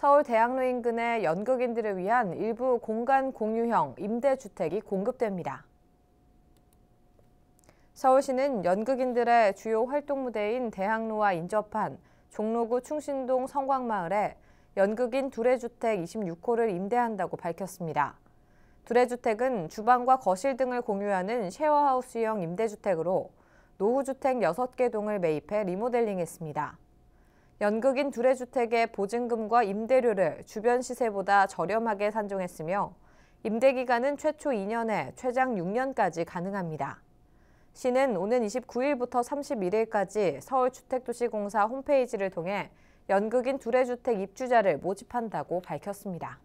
서울 대학로 인근의 연극인들을 위한 일부 공간 공유형 임대주택이 공급됩니다. 서울시는 연극인들의 주요 활동 무대인 대학로와 인접한 종로구 충신동 성광마을에 연극인 두레주택 26호를 임대한다고 밝혔습니다. 두레주택은 주방과 거실 등을 공유하는 쉐어하우스형 임대주택으로 노후주택 6개 동을 매입해 리모델링했습니다. 연극인 둘의 주택의 보증금과 임대료를 주변 시세보다 저렴하게 산정했으며 임대 기간은 최초 2년에 최장 6년까지 가능합니다. 시는 오는 29일부터 31일까지 서울주택도시공사 홈페이지를 통해 연극인 둘의 주택 입주자를 모집한다고 밝혔습니다.